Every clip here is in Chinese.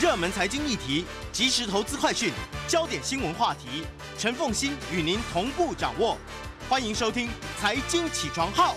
热门财经议题、即时投资快讯、焦点新闻话题，陈凤欣与您同步掌握。欢迎收听《财经起床号》。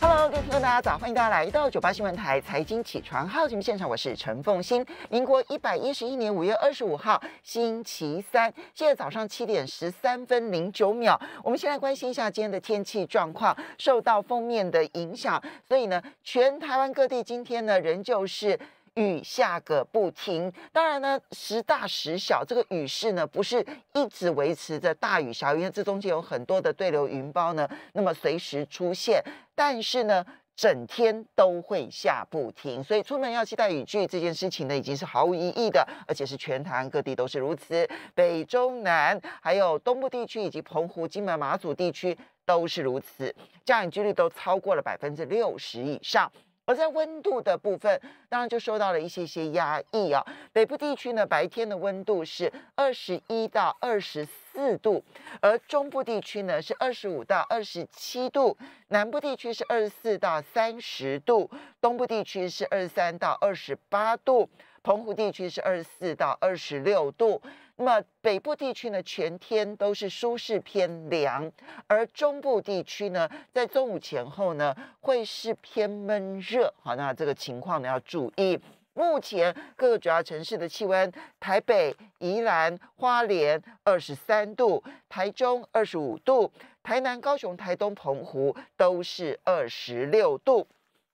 Hello，各位听众大家早，欢迎大家来到九八新闻台《财经起床号》节目现场，我是陈凤欣。民国一百一十一年五月二十五号，星期三，现在早上七点十三分零九秒。我们先来关心一下今天的天气状况。受到封面的影响，所以呢，全台湾各地今天呢，仍旧是。雨下个不停，当然呢，时大时小，这个雨势呢不是一直维持着大雨小雨，因为这中间有很多的对流云包呢，那么随时出现，但是呢，整天都会下不停，所以出门要期待雨具这件事情呢，已经是毫无意义的，而且是全台湾各地都是如此，北中南还有东部地区以及澎湖、金门、马祖地区都是如此，降雨几率都超过了百分之六十以上。而在温度的部分，当然就受到了一些些压抑啊。北部地区呢，白天的温度是二十一到二十四度，而中部地区呢是二十五到二十七度，南部地区是二十四到三十度，东部地区是二十三到二十八度，澎湖地区是二十四到二十六度。那么北部地区呢，全天都是舒适偏凉，而中部地区呢，在中午前后呢，会是偏闷热。好，那这个情况呢，要注意。目前各个主要城市的气温：台北、宜兰、花莲二十三度，台中二十五度，台南、高雄、台东、澎湖都是二十六度。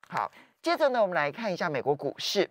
好，接着呢，我们来看一下美国股市。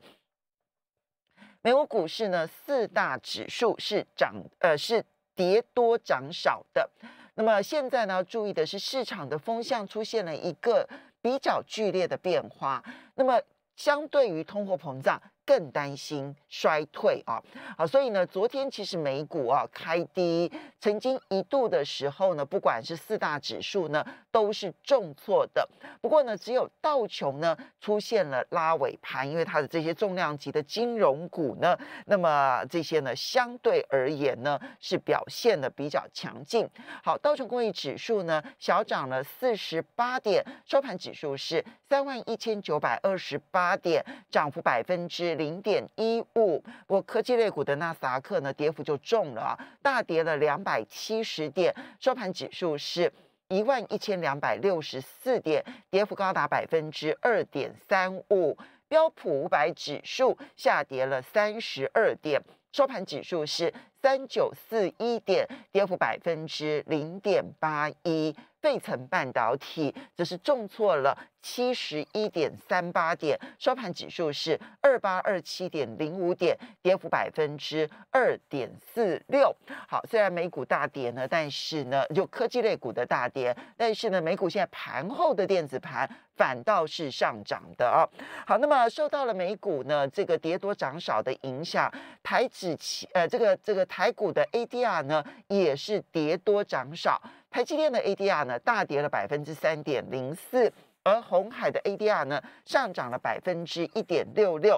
美国股市呢，四大指数是涨，呃，是跌多涨少的。那么现在呢，注意的是市场的风向出现了一个比较剧烈的变化。那么相对于通货膨胀。更担心衰退啊，好，所以呢，昨天其实美股啊开低，曾经一度的时候呢，不管是四大指数呢都是重挫的。不过呢，只有道琼呢出现了拉尾盘，因为它的这些重量级的金融股呢，那么这些呢相对而言呢是表现的比较强劲。好，道琼工业指数呢小涨了四十八点，收盘指数是三万一千九百二十八点，涨幅百分之。零点一五，我科技类股的纳斯达克呢，跌幅就重了，大跌了两百七十点，收盘指数是一万一千两百六十四点，跌幅高达百分之二点三五。标普五百指数下跌了三十二点，收盘指数是三九四一点，跌幅百分之零点八一。费城半导体则是重挫了七十一点三八点，收盘指数是二八二七点零五点，跌幅百分之二点四六。好，虽然美股大跌呢，但是呢，就科技类股的大跌，但是呢，美股现在盘后的电子盘反倒是上涨的啊。好，那么受到了美股呢这个跌多涨少的影响，台指期呃这个这个台股的 ADR 呢也是跌多涨少。台积电的 ADR 呢，大跌了百分之三点零四；而红海的 ADR 呢，上涨了百分之一点六六。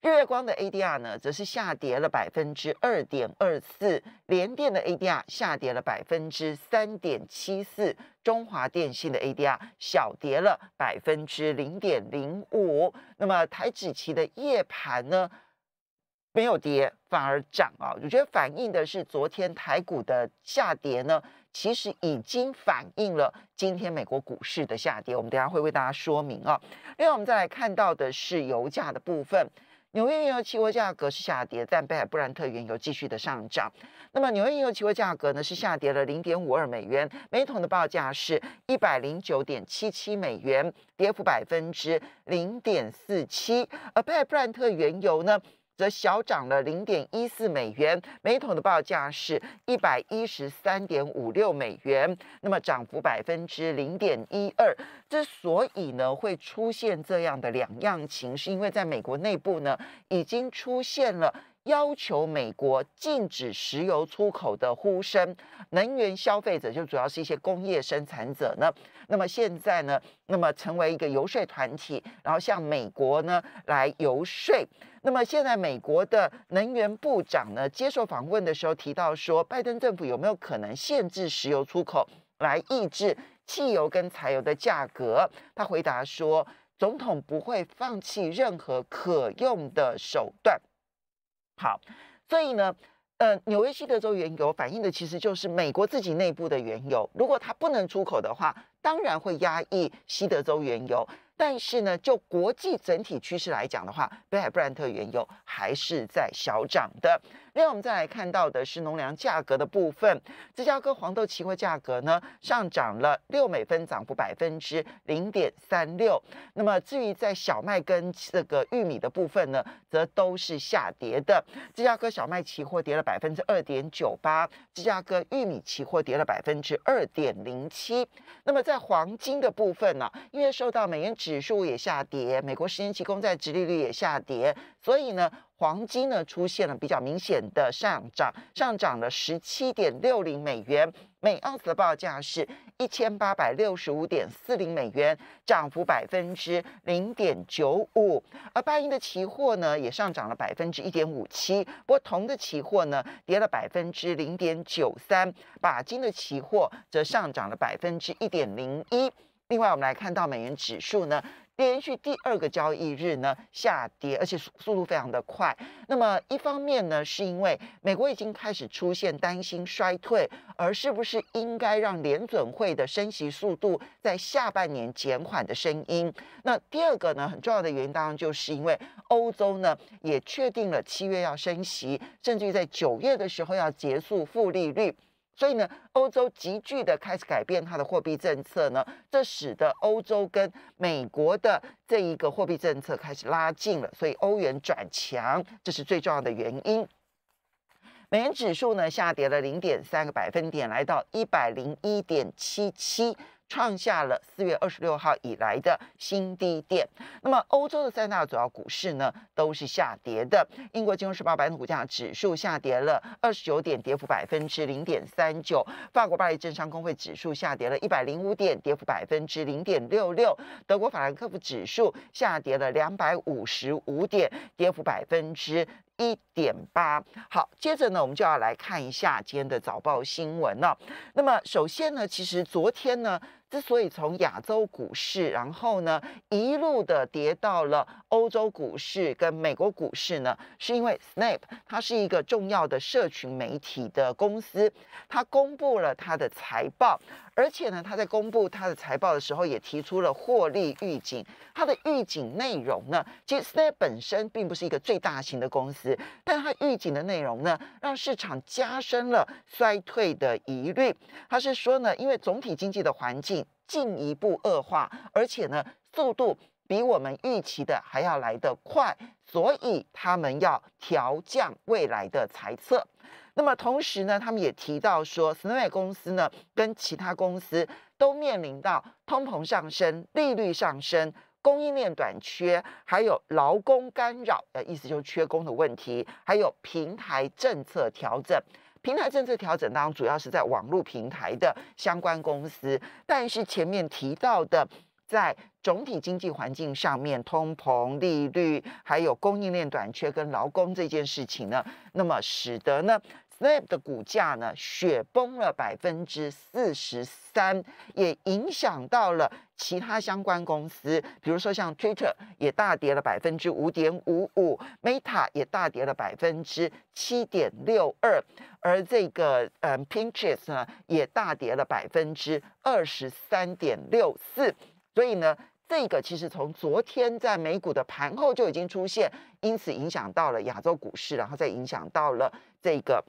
日月光的 ADR 呢，则是下跌了百分之二点二四。联电的 ADR 下跌了百分之三点七四。中华电信的 ADR 小跌了百分之零点零五。那么台指期的夜盘呢？没有跌，反而涨啊！我觉得反映的是昨天台股的下跌呢，其实已经反映了今天美国股市的下跌。我们等下会为大家说明啊。另外，我们再来看到的是油价的部分，纽约原油期货价格是下跌，但北海布兰特原油继续的上涨。那么，纽约原油期货价格呢是下跌了零点五二美元每桶的报价是一百零九点七七美元，跌幅百分之零点四七。而北海布兰特原油呢？则小涨了零点一四美元，每桶的报价是一百一十三点五六美元，那么涨幅百分之零点一二。之所以呢会出现这样的两样情，是因为在美国内部呢已经出现了。要求美国禁止石油出口的呼声，能源消费者就主要是一些工业生产者呢。那么现在呢，那么成为一个游说团体，然后向美国呢来游说。那么现在美国的能源部长呢接受访问的时候提到说，拜登政府有没有可能限制石油出口来抑制汽油跟柴油的价格？他回答说，总统不会放弃任何可用的手段。好，所以呢，呃，纽约西德州原油反映的其实就是美国自己内部的原油。如果它不能出口的话，当然会压抑西德州原油。但是呢，就国际整体趋势来讲的话，北海布兰特原油还是在小涨的。另外，我们再来看到的是农粮价格的部分。芝加哥黄豆期货价格呢上涨了六美分，涨幅百分之零点三六。那么，至于在小麦跟这个玉米的部分呢，则都是下跌的。芝加哥小麦期货跌了百分之二点九八，芝加哥玉米期货跌了百分之二点零七。那么，在黄金的部分呢，因为受到美元。指数也下跌，美国十年期公债殖利率也下跌，所以呢，黄金呢出现了比较明显的上涨，上涨了十七点六零美元每盎司的报价是一千八百六十五点四零美元，涨幅百分之零点九五。而巴音的期货呢也上涨了百分之一点五七，不过铜的期货呢跌了百分之零点九三，钯金的期货则上涨了百分之一点零一。另外，我们来看到美元指数呢，连续第二个交易日呢下跌，而且速度非常的快。那么一方面呢，是因为美国已经开始出现担心衰退，而是不是应该让联准会的升息速度在下半年减缓的声音。那第二个呢，很重要的原因当然就是因为欧洲呢也确定了七月要升息，甚至在九月的时候要结束负利率。所以呢，欧洲急剧的开始改变它的货币政策呢，这使得欧洲跟美国的这一个货币政策开始拉近了，所以欧元转强，这是最重要的原因。美元指数呢下跌了零点三个百分点，来到一百零一点七七。创下了四月二十六号以来的新低点。那么，欧洲的三大主要股市呢，都是下跌的。英国金融时报铜股价指数下跌了二十九点，跌幅百分之零点三九。法国巴黎政商工会指数下跌了一百零五点，跌幅百分之零点六六。德国法兰克福指数下跌了两百五十五点，跌幅百分之。一点八，好，接着呢，我们就要来看一下今天的早报新闻了。那么，首先呢，其实昨天呢。之所以从亚洲股市，然后呢一路的跌到了欧洲股市跟美国股市呢，是因为 Snap 它是一个重要的社群媒体的公司，它公布了它的财报，而且呢，它在公布它的财报的时候也提出了获利预警。它的预警内容呢，其实 Snap 本身并不是一个最大型的公司，但它预警的内容呢，让市场加深了衰退的疑虑。它是说呢，因为总体经济的环境。进一步恶化，而且呢，速度比我们预期的还要来得快，所以他们要调降未来的猜测。那么同时呢，他们也提到说 s n w y 公司呢跟其他公司都面临到通膨上升、利率上升、供应链短缺，还有劳工干扰，呃，意思就是缺工的问题，还有平台政策调整。平台政策调整，当中，主要是在网络平台的相关公司，但是前面提到的，在总体经济环境上面，通膨、利率，还有供应链短缺跟劳工这件事情呢，那么使得呢。Snap 的股价呢，雪崩了百分之四十三，也影响到了其他相关公司，比如说像 Twitter 也大跌了百分之五点五五，Meta 也大跌了百分之七点六二，而这个嗯 Pinterest 呢也大跌了百分之二十三点六四。所以呢，这个其实从昨天在美股的盘后就已经出现，因此影响到了亚洲股市，然后再影响到了这个。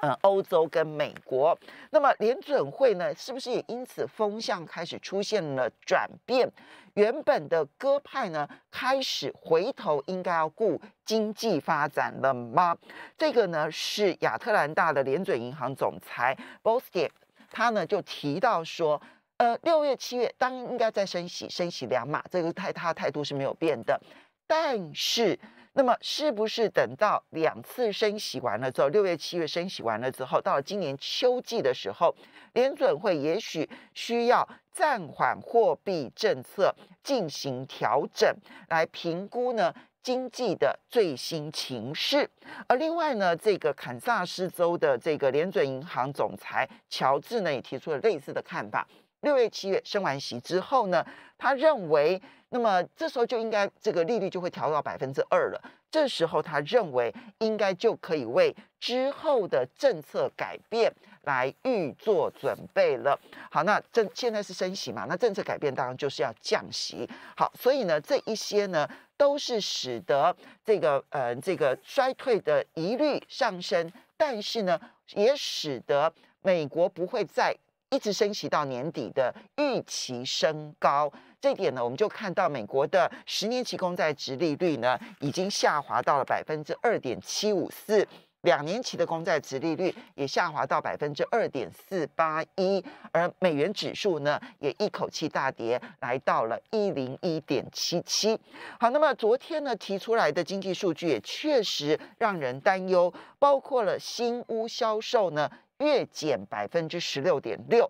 嗯，欧洲跟美国，那么联准会呢，是不是也因此风向开始出现了转变？原本的鸽派呢，开始回头，应该要顾经济发展了吗？这个呢，是亚特兰大的联准银行总裁 Boesky，他呢就提到说，呃，六月、七月，当应该再升息，升息两码，这个态他的态度是没有变的，但是。那么是不是等到两次升息完了之后，六月、七月升息完了之后，到了今年秋季的时候，联准会也许需要暂缓货币政策进行调整，来评估呢经济的最新情势。而另外呢，这个堪萨斯州的这个联准银行总裁乔治呢，也提出了类似的看法。六月、七月升完息之后呢，他认为，那么这时候就应该这个利率就会调到百分之二了。这时候他认为应该就可以为之后的政策改变来预做准备了。好，那政现在是升息嘛？那政策改变当然就是要降息。好，所以呢，这一些呢都是使得这个呃这个衰退的疑虑上升，但是呢也使得美国不会再。一直升息到年底的预期升高，这点呢，我们就看到美国的十年期公债值利率呢，已经下滑到了百分之二点七五四，两年期的公债值利率也下滑到百分之二点四八一，而美元指数呢，也一口气大跌来到了一零一点七七。好，那么昨天呢，提出来的经济数据也确实让人担忧，包括了新屋销售呢。月减百分之十六点六，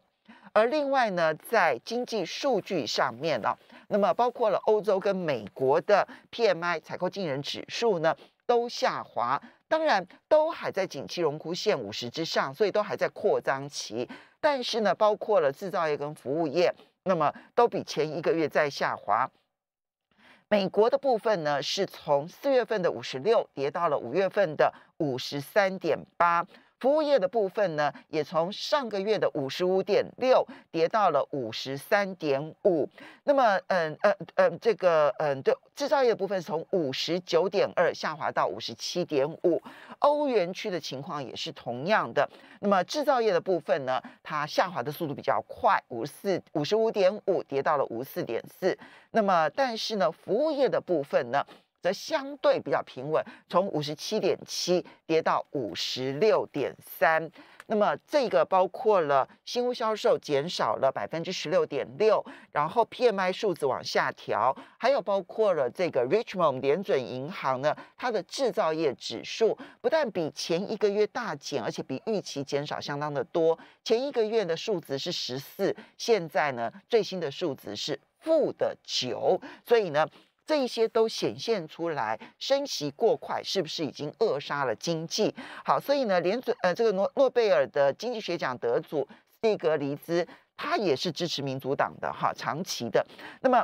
而另外呢，在经济数据上面呢，那么包括了欧洲跟美国的 PMI 采购经理指数呢，都下滑，当然都还在景气荣枯线五十之上，所以都还在扩张期。但是呢，包括了制造业跟服务业，那么都比前一个月在下滑。美国的部分呢，是从四月份的五十六跌到了五月份的五十三点八。服务业的部分呢，也从上个月的五十五点六跌到了五十三点五。那么，嗯，呃，呃，这个，嗯，对，制造业的部分从五十九点二下滑到五十七点五。欧元区的情况也是同样的。那么，制造业的部分呢，它下滑的速度比较快，五四五十五点五跌到了五四点四。那么，但是呢，服务业的部分呢？则相对比较平稳，从五十七点七跌到五十六点三。那么这个包括了新屋销售减少了百分之十六点六，然后 PMI 数字往下调，还有包括了这个 Richmond 联准银行呢，它的制造业指数不但比前一个月大减，而且比预期减少相当的多。前一个月的数值是十四，现在呢最新的数值是负的九，所以呢。这一些都显现出来，升息过快是不是已经扼杀了经济？好，所以呢，连呃这个诺诺贝尔的经济学奖得主斯蒂格利兹，他也是支持民主党的哈，长期的。那么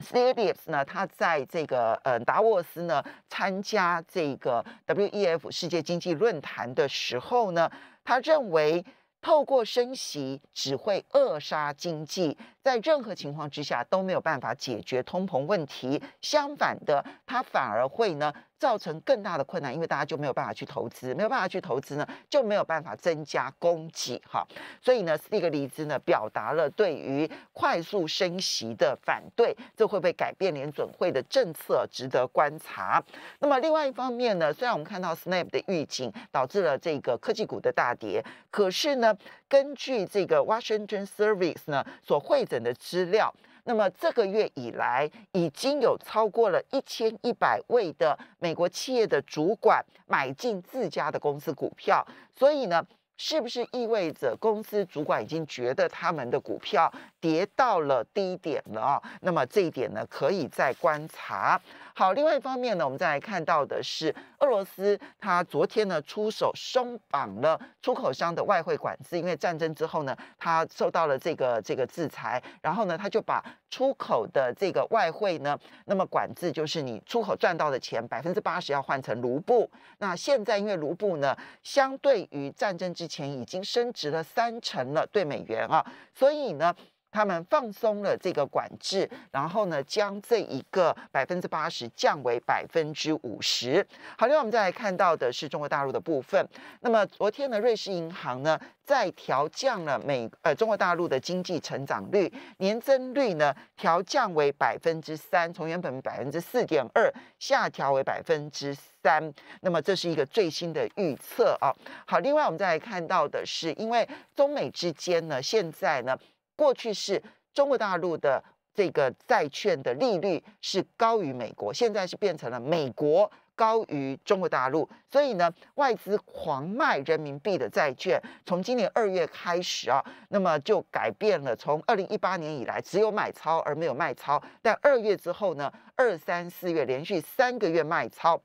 s t i g i 呢，他在这个呃达沃斯呢参加这个 W E F 世界经济论坛的时候呢，他认为透过升息只会扼杀经济。在任何情况之下都没有办法解决通膨问题，相反的，它反而会呢造成更大的困难，因为大家就没有办法去投资，没有办法去投资呢，就没有办法增加供给哈。所以呢，斯蒂格利兹呢表达了对于快速升息的反对，这会不会改变联准会的政策，值得观察。那么另外一方面呢，虽然我们看到 SNAP 的预警导致了这个科技股的大跌，可是呢，根据这个 Washington Service 呢所绘。整的资料，那么这个月以来已经有超过了一千一百位的美国企业的主管买进自家的公司股票，所以呢，是不是意味着公司主管已经觉得他们的股票跌到了低点了啊？那么这一点呢，可以再观察。好，另外一方面呢，我们再来看到的是俄罗斯，他昨天呢出手松绑了出口商的外汇管制，因为战争之后呢，他受到了这个这个制裁，然后呢，他就把出口的这个外汇呢，那么管制就是你出口赚到的钱百分之八十要换成卢布，那现在因为卢布呢，相对于战争之前已经升值了三成了对美元啊，所以呢。他们放松了这个管制，然后呢，将这一个百分之八十降为百分之五十。好另外我们再来看到的是中国大陆的部分。那么，昨天呢，瑞士银行呢，在调降了美呃中国大陆的经济成长率年增率呢，调降为百分之三，从原本百分之四点二下调为百分之三。那么，这是一个最新的预测啊。好，另外我们再来看到的是，因为中美之间呢，现在呢。过去是中国大陆的这个债券的利率是高于美国，现在是变成了美国高于中国大陆，所以呢，外资狂卖人民币的债券，从今年二月开始啊，那么就改变了，从二零一八年以来只有买超而没有卖超，但二月之后呢，二三四月连续三个月卖超。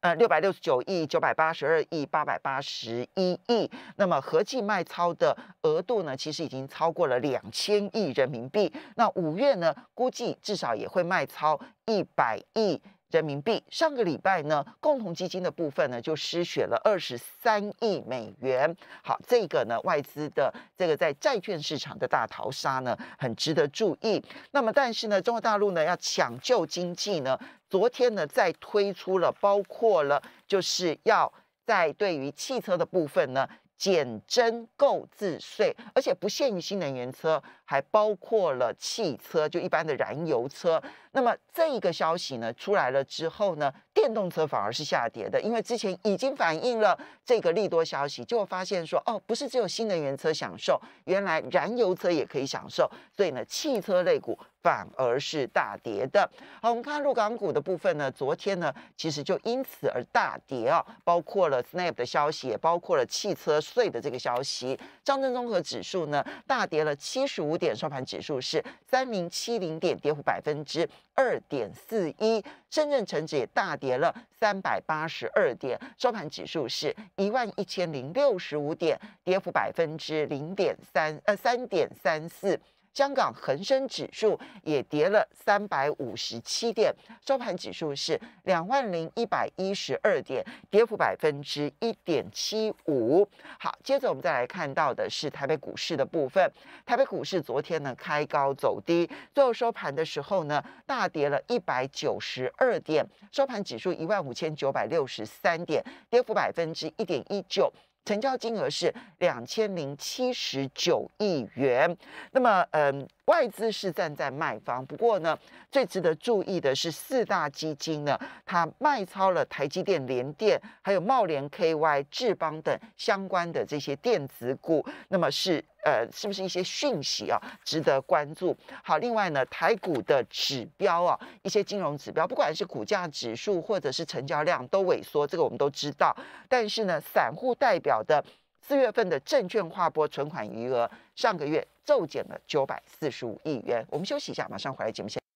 呃，六百六十九亿、九百八十二亿、八百八十一亿，那么合计卖超的额度呢，其实已经超过了两千亿人民币。那五月呢，估计至少也会卖超一百亿。人民币上个礼拜呢，共同基金的部分呢就失血了二十三亿美元。好，这个呢外资的这个在债券市场的大淘杀呢很值得注意。那么，但是呢，中国大陆呢要抢救经济呢，昨天呢在推出了包括了就是要在对于汽车的部分呢。减征购置税，而且不限于新能源车，还包括了汽车，就一般的燃油车。那么这一个消息呢出来了之后呢？电动车反而是下跌的，因为之前已经反映了这个利多消息，就发现说，哦，不是只有新能源车享受，原来燃油车也可以享受，所以呢，汽车类股反而是大跌的。好，我们看入港股的部分呢，昨天呢，其实就因此而大跌啊，包括了 Snap 的消息，也包括了汽车税的这个消息。上证综合指数呢，大跌了七十五点，收盘指数是三零七零点，跌幅百分之。二点四一，深圳成指也大跌了三百八十二点，收盘指数是一万一千零六十五点，跌幅百分之零点三呃三点三四。香港恒生指数也跌了三百五十七点，收盘指数是两万零一百一十二点，跌幅百分之一点七五。好，接着我们再来看到的是台北股市的部分。台北股市昨天呢开高走低，最后收盘的时候呢大跌了一百九十二点，收盘指数一万五千九百六十三点，跌幅百分之一点一九。成交金额是两千零七十九亿元。那么，嗯。外资是站在卖方，不过呢，最值得注意的是四大基金呢，它卖超了台积电、联电、还有茂联 KY、智邦等相关的这些电子股，那么是呃是不是一些讯息啊，值得关注？好，另外呢，台股的指标啊，一些金融指标，不管是股价指数或者是成交量都萎缩，这个我们都知道。但是呢，散户代表的四月份的证券划拨存款余额。上个月骤减了九百四十五亿元。我们休息一下，马上回来节目。先。